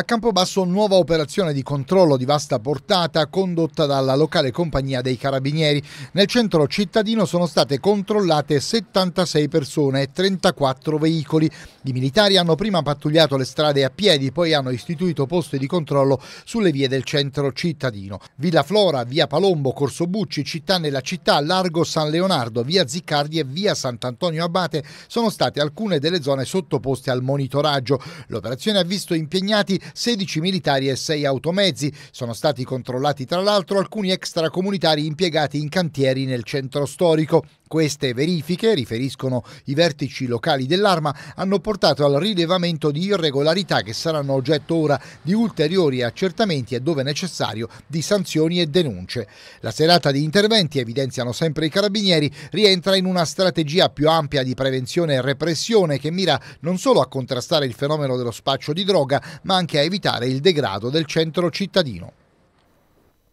A Campobasso nuova operazione di controllo di vasta portata condotta dalla locale compagnia dei carabinieri. Nel centro cittadino sono state controllate 76 persone e 34 veicoli. I militari hanno prima pattugliato le strade a piedi, poi hanno istituito posti di controllo sulle vie del centro cittadino. Villa Flora, via Palombo, Corso Bucci, Città nella città, Largo San Leonardo, via Ziccardi e via Sant'Antonio Abate sono state alcune delle zone sottoposte al monitoraggio. L'operazione ha visto impegnati 16 militari e 6 automezzi. Sono stati controllati tra l'altro alcuni extracomunitari impiegati in cantieri nel centro storico. Queste verifiche, riferiscono i vertici locali dell'arma, hanno portato al rilevamento di irregolarità che saranno oggetto ora di ulteriori accertamenti e dove necessario di sanzioni e denunce. La serata di interventi, evidenziano sempre i carabinieri, rientra in una strategia più ampia di prevenzione e repressione che mira non solo a contrastare il fenomeno dello spaccio di droga, ma anche a evitare il degrado del centro cittadino.